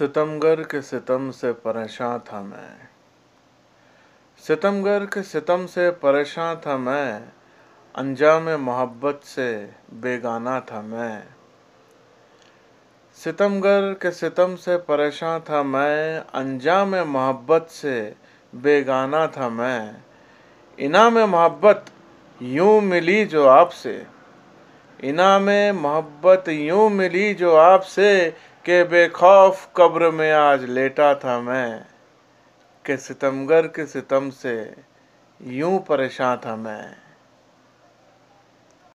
सितमगर के सितम से परेशान था मैं सितमगर के सितम से परेशान था मैं अनजाम मोहब्बत से बेगाना था मैं सितमगर के सितम से परेशान था मैं अनजाम मोहब्बत से बेगाना था मैं इनाम मोहब्बत यूं मिली जो आपसे इनाम मोहब्बत यूं मिली जो आपसे के बेखौफ कब्र में आज लेटा था मैं के सितमगर के सितम से यूं परेशान था मैं